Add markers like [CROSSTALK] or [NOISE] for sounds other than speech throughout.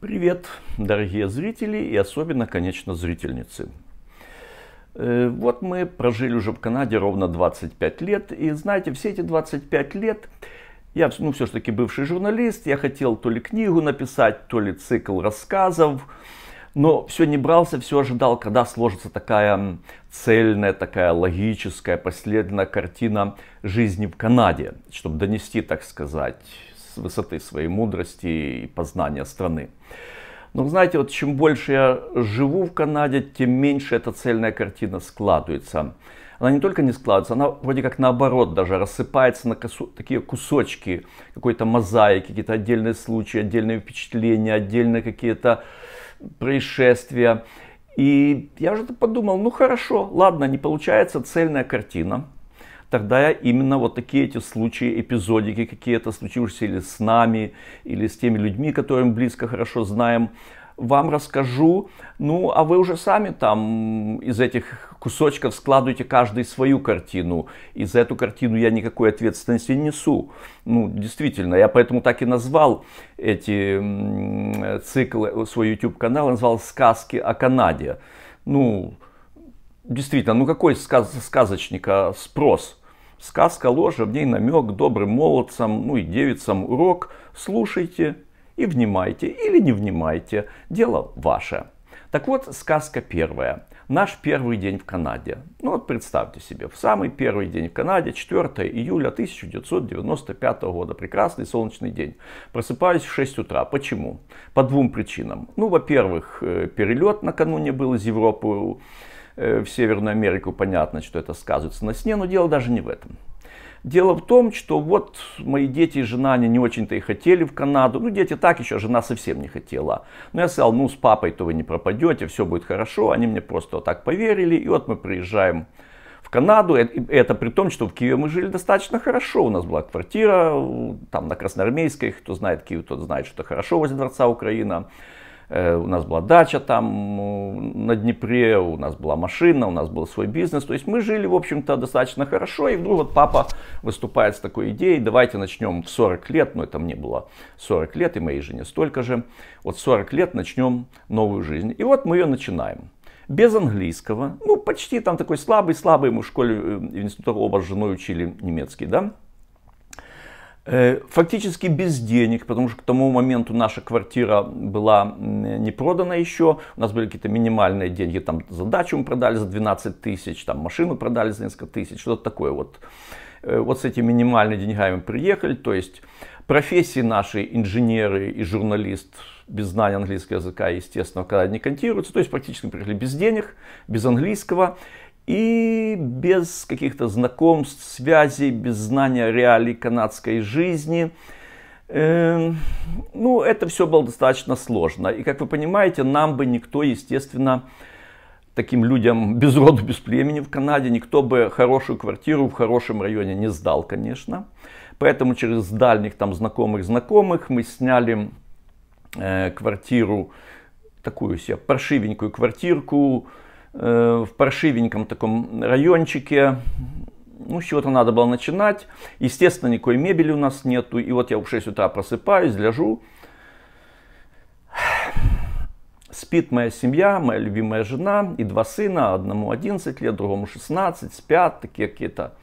Привет, дорогие зрители и особенно, конечно, зрительницы. Э, вот мы прожили уже в Канаде ровно 25 лет. И знаете, все эти 25 лет я, ну, все-таки бывший журналист, я хотел то ли книгу написать, то ли цикл рассказов. Но все не брался, все ожидал, когда сложится такая цельная, такая логическая, последовательная картина жизни в Канаде, чтобы донести, так сказать, высоты своей мудрости и познания страны. Но знаете, вот чем больше я живу в Канаде, тем меньше эта цельная картина складывается. Она не только не складывается, она вроде как наоборот даже рассыпается на косу- такие кусочки какой-то мозаики, какие-то отдельные случаи, отдельные впечатления, отдельные какие-то происшествия. И я уже подумал, ну хорошо, ладно, не получается цельная картина, тогда именно вот такие эти случаи, эпизодики какие-то случившиеся или с нами, или с теми людьми, которым близко, хорошо знаем, вам расскажу. Ну, а вы уже сами там из этих кусочков складываете каждый свою картину. И за эту картину я никакой ответственности не несу. Ну, действительно, я поэтому так и назвал эти циклы, свой YouTube-канал, назвал «Сказки о Канаде». Ну, действительно, ну какой сказ сказочника спрос? Сказка ложа, в ней намек добрым молодцам, ну и девицам урок. Слушайте и внимайте или не внимайте, дело ваше. Так вот, сказка первая. Наш первый день в Канаде. Ну вот представьте себе, в самый первый день в Канаде, 4 июля 1995 года, прекрасный солнечный день. Просыпаюсь в 6 утра. Почему? По двум причинам. Ну, во-первых, э, перелет накануне был из Европы Э, в Северную Америку, понятно, что это сказывается на сне, но дело даже не в этом. Дело в том, что вот мои дети и жена, они не очень-то и хотели в Канаду. Ну, дети так еще, жена совсем не хотела. Но ну, я сказал, ну, с папой-то вы не пропадете, все будет хорошо. Они мне просто вот так поверили. И вот мы приезжаем в Канаду. Это, при том, что в Киеве мы жили достаточно хорошо. У нас была квартира там на Красноармейской. Кто знает Киев, тот знает, что это хорошо возле Дворца Украина. Э, у нас была дача там на Днепре, у нас была машина, у нас был свой бизнес. То есть мы жили, в общем-то, достаточно хорошо. И вдруг вот папа выступает с такой идеей, давайте начнем в 40 лет, но ну, это мне было 40 лет, и моей жене столько же. Вот 40 лет начнем новую жизнь. И вот мы ее начинаем без английского, ну почти там такой слабый, слабый, мы в школе, в э, институтах оба с женой учили немецкий, да, Э, фактически без денег, потому что к тому моменту наша квартира была не продана еще. У нас были какие-то минимальные деньги. Там задачу мы продали за 12 тысяч, там машину продали за несколько тысяч, что-то такое вот. Э, вот с этими минимальными деньгами приехали. То есть профессии наши инженеры и журналист без знания английского языка, естественно, когда не контируются. То есть практически приехали без денег, без английского. И без каких-то знакомств, связей, без знания реалий канадской жизни, э, ну, это все было достаточно сложно. И, как вы понимаете, нам бы никто, естественно, таким людям без роду, без племени в Канаде, никто бы хорошую квартиру в хорошем районе не сдал, конечно. Поэтому через дальних там знакомых-знакомых мы сняли э, квартиру, такую себе паршивенькую квартирку, Э, в паршивеньком таком райончике. Ну, с чего-то надо было начинать. Естественно, никакой мебели у нас нету. И вот я в 6 утра просыпаюсь, ляжу. Спит моя семья, моя любимая жена и два сына. Одному 11 лет, другому 16. Спят такие какие-то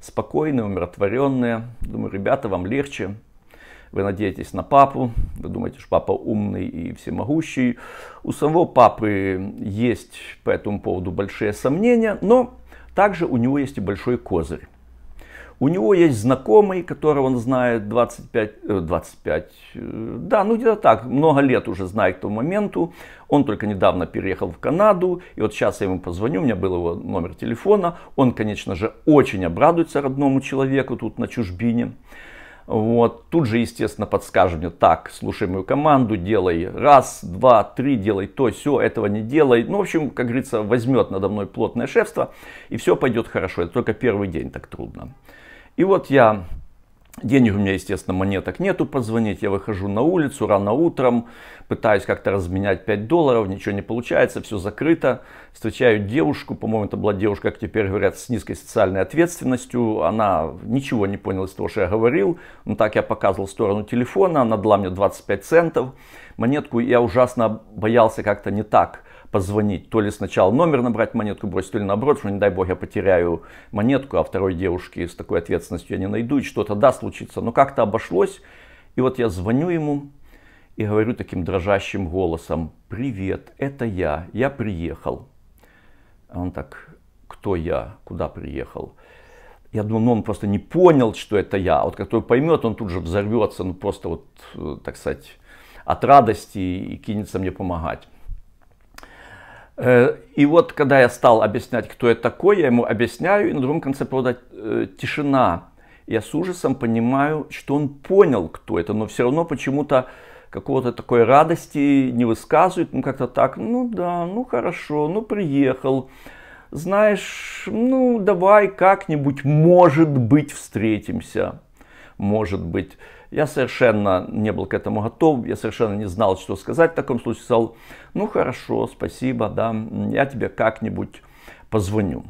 спокойные, умиротворенные. Думаю, ребята, вам легче вы надеетесь на папу, вы думаете, что папа умный и всемогущий. У самого папы есть по этому поводу большие сомнения, но также у него есть и большой козырь. У него есть знакомый, которого он знает 25, 25, э, э, да, ну где-то так, много лет уже знает к тому моменту. Он только недавно переехал в Канаду, и вот сейчас я ему позвоню, у меня был его номер телефона. Он, конечно же, очень обрадуется родному человеку тут на чужбине. Вот. Тут же, естественно, подскажем мне, так, слушай мою команду, делай раз, два, три, делай то, все, этого не делай. Ну, в общем, как говорится, возьмет надо мной плотное шефство, и все пойдет хорошо. Это только первый день так трудно. И вот я Денег у меня, естественно, монеток нету позвонить. Я выхожу на улицу рано утром, пытаюсь как-то разменять 5 долларов, ничего не получается, все закрыто. Встречаю девушку, по-моему, это была девушка, как теперь говорят, с низкой социальной ответственностью. Она ничего не поняла из того, что я говорил. Но ну, так я показывал сторону телефона, она дала мне 25 центов монетку. Я ужасно боялся как-то не так позвонить, то ли сначала номер набрать, монетку бросить, то ли наоборот, что ну, не дай бог я потеряю монетку, а второй девушке с такой ответственностью я не найду, и что-то да случится. Но как-то обошлось, и вот я звоню ему и говорю таким дрожащим голосом, привет, это я, я приехал. А он так, кто я, куда приехал? Я думаю, ну он просто не понял, что это я. А вот который поймет, он тут же взорвется, ну просто вот, э, так сказать, от радости и кинется мне помогать. Э, и вот, когда я стал объяснять, кто я такой, я ему объясняю, и на другом конце провода э, тишина. Я с ужасом понимаю, что он понял, кто это, но все равно почему-то какого-то такой радости не высказывает. Ну, как-то так, ну да, ну хорошо, ну приехал. Знаешь, ну давай как-нибудь, может быть, встретимся. Может быть. Я совершенно не был к этому готов, я совершенно не знал, что сказать в таком случае. Сказал, ну хорошо, спасибо, да, я тебе как-нибудь позвоню.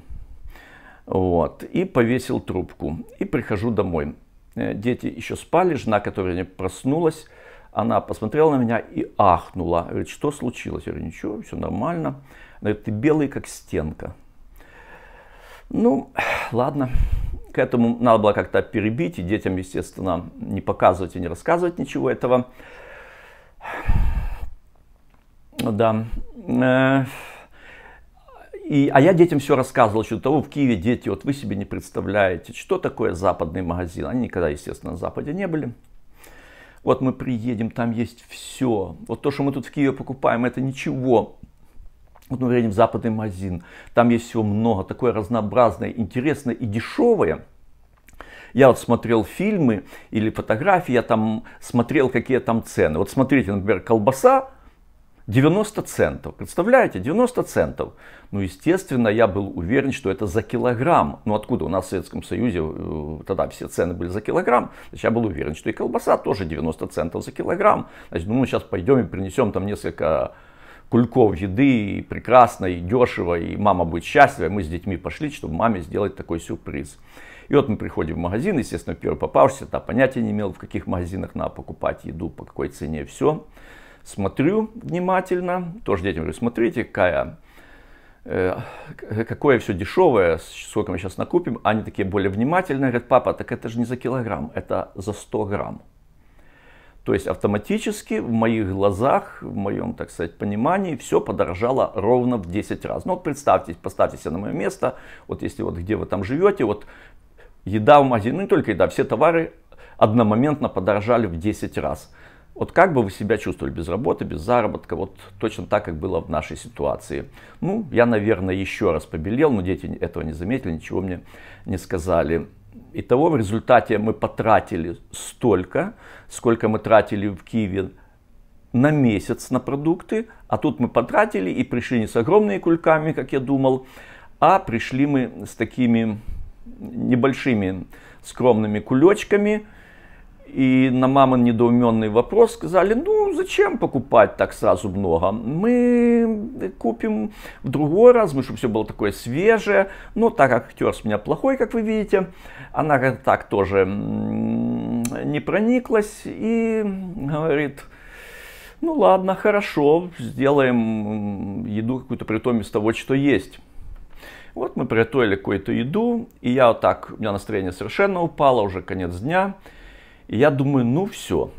Вот, и повесил трубку, и прихожу домой. Э, дети еще спали, жена, которая не проснулась, она посмотрела на меня и ахнула. Говорит, что случилось? Я говорю, ничего, все нормально. Она говорит, ты белый, как стенка. Ну, ладно, к этому надо было как-то перебить, и детям, естественно, не показывать и не рассказывать ничего этого. Ну да. Э, и, а я детям все рассказывал, что того в Киеве дети, вот вы себе не представляете, что такое западный магазин. Они никогда, естественно, на Западе не были. Вот мы приедем, там есть все. Вот то, что мы тут в Киеве покупаем, это ничего вот например, в западный магазин, там есть всего много, такое разнообразное, интересное и дешевое. Я вот смотрел фильмы или фотографии, я там смотрел, какие там цены. Вот смотрите, например, колбаса 90 центов. Представляете, 90 центов. Ну, естественно, я был уверен, что это за килограмм. Ну, откуда у нас в Советском Союзе э, тогда все цены были за килограмм? Значит, я был уверен, что и колбаса тоже 90 центов за килограмм. Значит, ну, мы сейчас пойдем и принесем там несколько кульков еды, и прекрасно, и дешево, и мама будет счастлива. Мы с детьми пошли, чтобы маме сделать такой сюрприз. И вот мы приходим в магазин, естественно, первый попавшийся, та понятия не имел, в каких магазинах надо покупать еду, по какой цене, все. Смотрю внимательно, тоже детям говорю, смотрите, какая э, какое все дешевое, сколько мы сейчас накупим, они такие более внимательные, говорят, папа, так это же не за килограмм, это за 100 грамм. То есть автоматически в моих глазах, в моем, так сказать, понимании, все подорожало ровно в 10 раз. Ну вот представьте, поставьте себя на мое место, вот если вот где вы там живете, вот еда в магазине, ну не только еда, все товары одномоментно подорожали в 10 раз. Вот как бы вы себя чувствовали без работы, без заработка, вот точно так, как было в нашей ситуации. Ну, я, наверное, еще раз побелел, но дети этого не заметили, ничего мне не сказали. Итого в результате мы потратили столько, сколько мы тратили в Киеве на месяц на продукты, а тут мы потратили и пришли не с огромными кульками, как я думал, а пришли мы с такими небольшими скромными кулечками – и на мамин недоуменный вопрос сказали, ну зачем покупать так сразу много? Мы купим в другой раз, мы, чтобы все было такое свежее. Но так как актер с меня плохой, как вы видите, она так тоже не прониклась и говорит, ну ладно, хорошо, сделаем еду какую-то при том из того, что есть. Вот мы приготовили какую-то еду, и я вот так, у меня настроение совершенно упало, уже конец дня. И я думаю, ну все,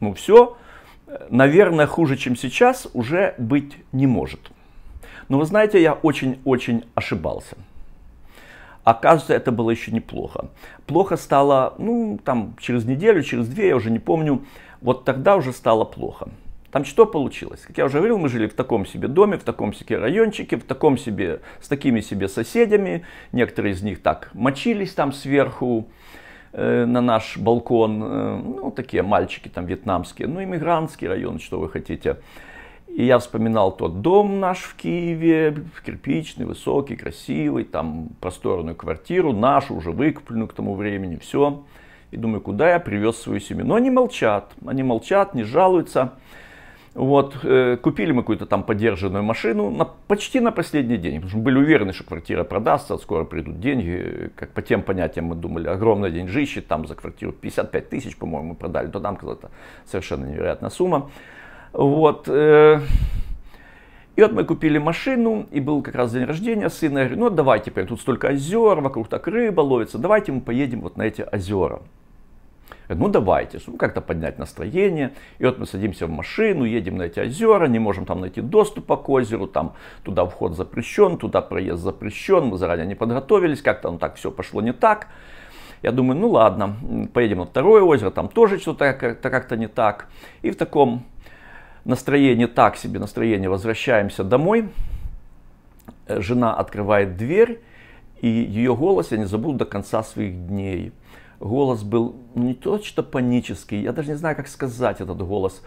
ну все, наверное, хуже, чем сейчас, уже быть не может. Но вы знаете, я очень-очень ошибался. Оказывается, это было еще неплохо. Плохо стало, ну, там, через неделю, через две, я уже не помню. Вот тогда уже стало плохо. Там что получилось? Как я уже говорил, мы жили в таком себе доме, в таком себе райончике, в таком себе, с такими себе соседями. Некоторые из них так мочились там сверху. Э, на наш балкон, э, ну, такие мальчики там вьетнамские, ну, иммигрантский район, что вы хотите. И я вспоминал тот дом наш в Киеве, кирпичный, высокий, красивый, там просторную квартиру, нашу уже выкупленную к тому времени, все. И думаю, куда я привез свою семью. Но они молчат, они молчат, не жалуются. Вот, э, купили мы какую-то там подержанную машину на, почти на последний день, потому что мы были уверены, что квартира продастся, скоро придут деньги. Как по тем понятиям мы думали, огромное деньжище, там за квартиру 55 тысяч, по-моему, продали, то нам казалось, это совершенно невероятная сумма. Вот, э, и вот мы купили машину, и был как раз день рождения сына. Я говорю, ну давайте, тут столько озер, вокруг так рыба ловится, давайте мы поедем вот на эти озера. Ну давайте, чтобы как-то поднять настроение. И вот мы садимся в машину, едем на эти озера, не можем там найти доступа к озеру, там туда вход запрещен, туда проезд запрещен, мы заранее не подготовились, как-то ну, так все пошло не так. Я думаю, ну ладно, поедем на второе озеро, там тоже что-то как-то не так. И в таком настроении, так себе настроение, возвращаемся домой. Жена открывает дверь, и ее голос я не забуду до конца своих дней – голос был не то что панический, я даже не знаю, как сказать этот голос.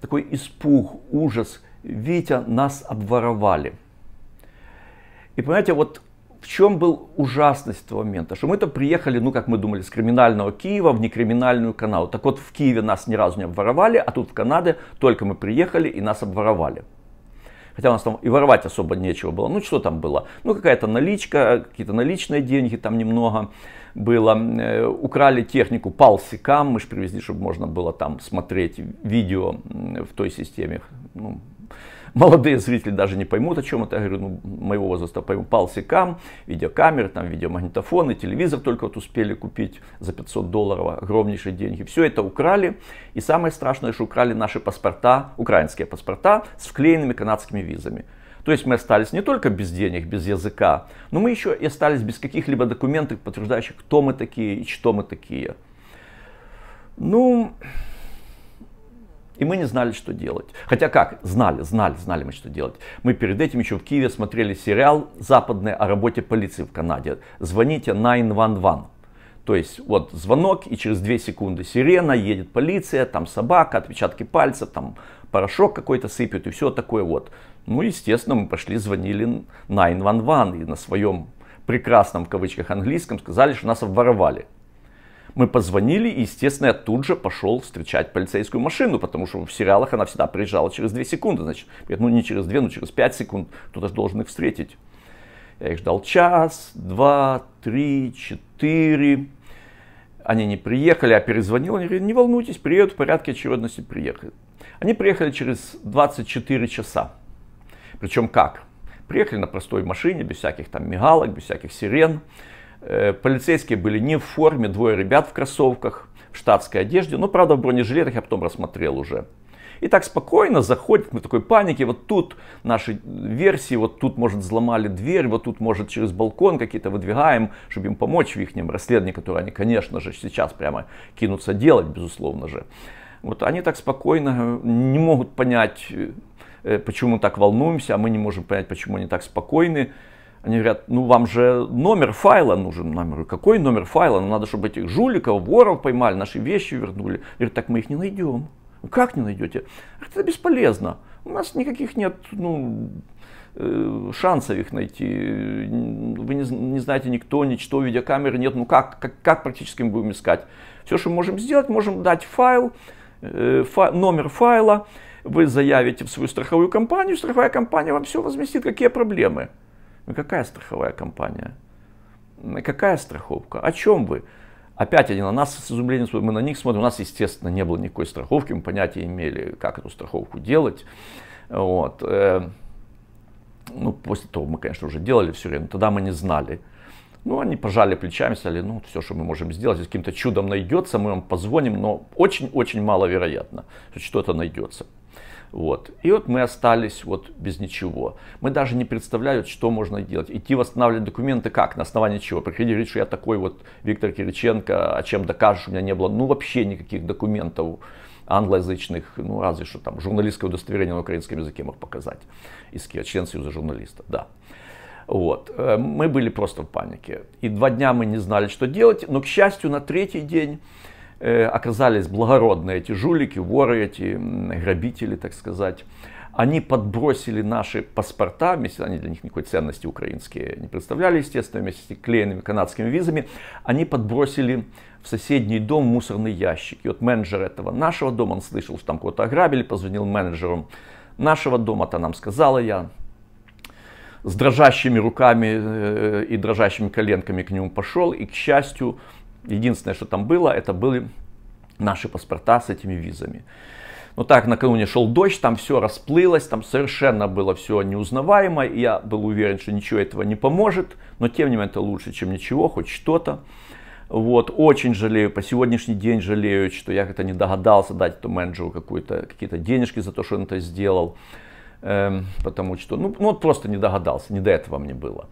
Такой испуг, ужас. Витя, нас обворовали. И понимаете, вот в чем был ужасность этого момента? Что мы-то приехали, ну, как мы думали, с криминального Киева в некриминальную Канаду. Так вот, в Киеве нас ни разу не обворовали, а тут в Канаде только мы приехали и нас обворовали хотя у нас там и воровать особо нечего было. Ну, что там было? Ну, какая-то наличка, какие-то наличные деньги там немного было. Э, украли технику PAL-SICAM, мы же привезли, чтобы можно было там смотреть видео в той системе, ну, молодые зрители даже не поймут, о чем это. Я говорю, ну, моего возраста пойму. Палсикам, видеокамеры, там, видеомагнитофоны, телевизор только вот успели купить за 500 долларов, огромнейшие деньги. Все это украли. И самое страшное, что украли наши паспорта, украинские паспорта с вклеенными канадскими визами. То есть мы остались не только без денег, без языка, но мы еще и остались без каких-либо документов, подтверждающих, кто мы такие и что мы такие. Ну, и мы не знали, что делать. Хотя как? Знали, знали, знали мы, что делать. Мы перед этим еще в Киеве смотрели сериал западный о работе полиции в Канаде. Звоните 911. То есть вот звонок и через 2 секунды сирена, едет полиция, там собака, отпечатки пальцев, там порошок какой-то сыпет и все такое вот. Ну, естественно, мы пошли, звонили 911 и на своем прекрасном, в кавычках, английском сказали, что нас обворовали. Мы позвонили, и, естественно, я тут же пошел встречать полицейскую машину, потому что в сериалах она всегда приезжала через 2 секунды. Значит, ну не через 2, но через 5 секунд кто-то же должен их встретить. Я их ждал час, два, три, четыре. Они не приехали, а перезвонил, они говорят, не волнуйтесь, приедут в порядке очередности, приехали. Они приехали через 24 часа. Причем как? Приехали на простой машине, без всяких там мигалок, без всяких сирен. Э, полицейские были не в форме, двое ребят в кроссовках, в штатской одежде, но правда в бронежилетах я потом рассмотрел уже. И так спокойно заходит, мы такой панике, вот тут наши версии, вот тут, может, взломали дверь, вот тут, может, через балкон какие-то выдвигаем, чтобы им помочь в их расследовании, которое они, конечно же, сейчас прямо кинутся делать, безусловно же. Вот они так спокойно э, не могут понять, э, почему мы так волнуемся, а мы не можем понять, почему они так спокойны. Они говорят, ну вам же номер файла нужен. Номер. Какой номер файла? Нам ну, надо, чтобы этих жуликов, воров поймали, наши вещи вернули. Говорят, так мы их не найдем. «Ну, как не найдете? Это бесполезно. У нас никаких нет ну, э, шансов их найти. Вы не, не знаете никто, ничто, видеокамеры нет. Ну как, как, как практически мы будем искать? Все, что мы можем сделать, можем дать файл, э, файл номер файла. Вы заявите в свою страховую компанию, страховая компания вам все возместит, какие проблемы. Ну какая страховая компания? Ну, какая страховка? О чем вы? Опять они на нас с изумлением смотрят, мы на них смотрим. У нас, естественно, не было никакой страховки, мы понятия имели, как эту страховку делать. Вот. Э, ну, после того мы, конечно, уже делали все время, тогда мы не знали. Ну, они пожали плечами, сказали, ну, все, что мы можем сделать, если каким-то чудом найдется, мы вам позвоним, но очень-очень маловероятно, что что-то найдется. Вот. И вот мы остались вот без ничего. Мы даже не представляют, что можно делать. Идти восстанавливать документы как? На основании чего? Приходи, говорит, что я такой вот Виктор Кириченко, а чем докажешь, у меня не было ну вообще никаких документов англоязычных, ну разве что там журналистское удостоверение на украинском языке мог показать. Из член Союза журналистов, да. Вот. Э, мы были просто в панике. И два дня мы не знали, что делать, но, к счастью, на третий день Э, оказались благородные эти жулики, воры эти, грабители, так сказать. Они подбросили наши паспорта, вместе, они для них никакой ценности украинские не представляли, естественно, вместе с клеенными канадскими визами, они подбросили в соседний дом мусорный ящик. И вот менеджер этого нашего дома, он слышал, что там кого-то ограбили, позвонил менеджеру нашего дома, то нам сказала я, с дрожащими руками э, и дрожащими коленками к нему пошел, и, к счастью, Единственное, что там было, это были наши паспорта с этими визами. Ну так, накануне шел дождь, там все расплылось, там совершенно было все неузнаваемо. И я был уверен, что ничего этого не поможет, но тем не менее это лучше, чем ничего, хоть что-то. Вот, очень жалею, по сегодняшний день жалею, что я как-то не догадался дать этому менеджеру какие-то денежки за то, что он это сделал. Эм, потому что, ну, ну, просто не догадался, не до этого мне было.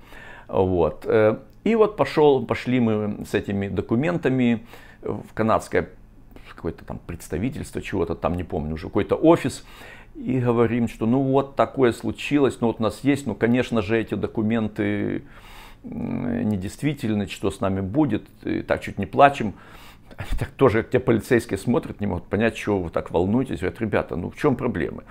Вот. Э, и вот пошел, пошли мы с этими документами в канадское какое-то там представительство, чего-то там, не помню уже, какой-то офис. И говорим, что ну вот такое случилось, ну вот у нас есть, ну конечно же эти документы недействительны, что с нами будет, и так чуть не плачем. Они [LAUGHS] так тоже, те полицейские смотрят, не могут понять, чего вы так волнуетесь. Говорят, ребята, ну в чем проблемы?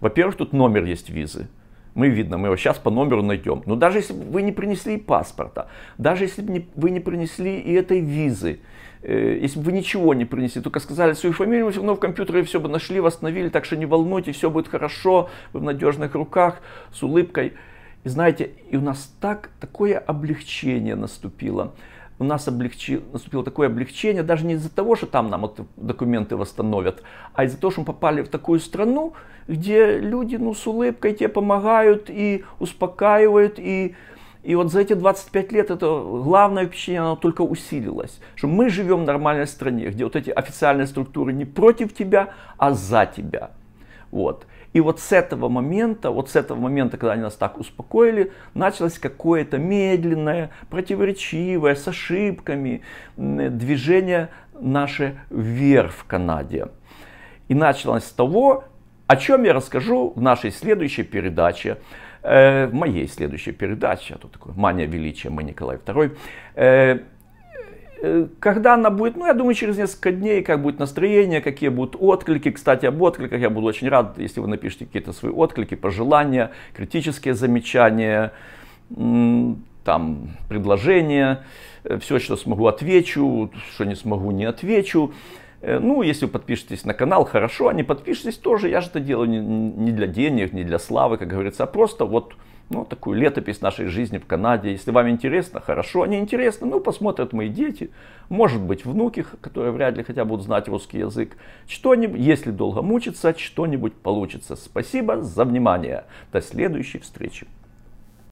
Во-первых, тут номер есть визы мы видно, мы его сейчас по номеру найдем. Но даже если вы не принесли паспорта, даже если вы не принесли и этой визы, э, если бы вы ничего не принесли, только сказали свою фамилию, мы все равно в компьютере все бы нашли, восстановили, так что не волнуйтесь, все будет хорошо, вы в надежных руках, с улыбкой. И знаете, и у нас так, такое облегчение наступило у нас облегчи... наступило такое облегчение, даже не из-за того, что там нам документы восстановят, а из-за того, что мы попали в такую страну, где люди ну, с улыбкой тебе помогают и успокаивают, и и вот за эти 25 лет это главное впечатление, оно только усилилось. Что мы живем в нормальной стране, где вот эти официальные структуры не против тебя, а за тебя. Вот. И вот с этого момента, вот с этого момента, когда они нас так успокоили, началось какое-то медленное, противоречивое, с ошибками э, движение наше вверх в Канаде. И началось с того, о чем я расскажу в нашей следующей передаче, э, в моей следующей передаче, а тут такое «Мания величия», мы Николай II, э, Э, когда она будет, ну, я думаю, через несколько дней, как будет настроение, какие будут отклики. Кстати, об откликах я буду очень рад, если вы напишите какие-то свои отклики, пожелания, критические замечания, там, предложения. Э, Все, что смогу, отвечу, что не смогу, не отвечу. Э, ну, если вы подпишетесь на канал, хорошо, а не подпишетесь тоже. Я же это делаю не для денег, не для славы, как говорится, а просто вот ну, такую летопись нашей жизни в Канаде. Если вам интересно, хорошо, а не интересно, ну, посмотрят мои дети, может быть, внуки, которые вряд ли хотя будут знать русский язык. Что-нибудь, если долго мучиться, что-нибудь получится. Спасибо за внимание. До следующей встречи.